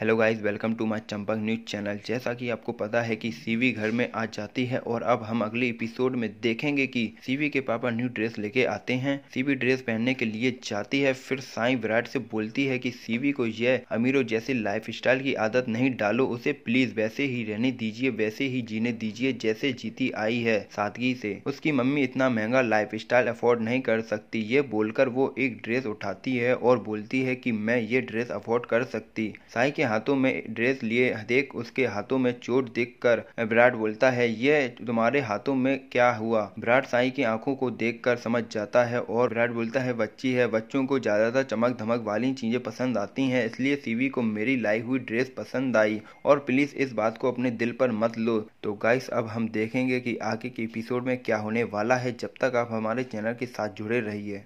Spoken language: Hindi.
hello guys welcome to my Champak news channel जैसा कि आपको पता है कि सीवी घर में आ जाती है और अब हम अगले एपिसोड में देखेंगे कि सीवी के पापा न्यू ड्रेस लेके आते हैं सीवी ड्रेस पहनने के लिए जाती है फिर साई विराट से बोलती है कि सीवी को यह अमीरों जैसे लाइफ स्टाइल की आदत नहीं डालो उसे प्लीज वैसे ही रहने दीजिए वैसे ही जीने दीजिए जैसे जीती आई है सादगी से उसकी मम्मी इतना महंगा लाइफ स्टाइल अफोर्ड नहीं कर सकती ये बोलकर वो एक ड्रेस उठाती है और बोलती है की मैं ये ड्रेस अफोर्ड कर सकती साई के हाथों में ड्रेस लिए देख उसके हाथों में चोट देखकर विराट बोलता है यह तुम्हारे हाथों में क्या हुआ विराट साई की आंखों को देख कर समझ जाता है और विराट बोलता है बच्ची है बच्चों को ज्यादातर चमक धमक वाली चीजें पसंद आती हैं इसलिए सीवी को मेरी लाई हुई ड्रेस पसंद आई और प्लीज इस बात को अपने दिल पर मत लो तो गाइस अब हम देखेंगे कि आगे के एपिसोड में क्या होने वाला है जब तक आप हमारे चैनल के साथ जुड़े रहिए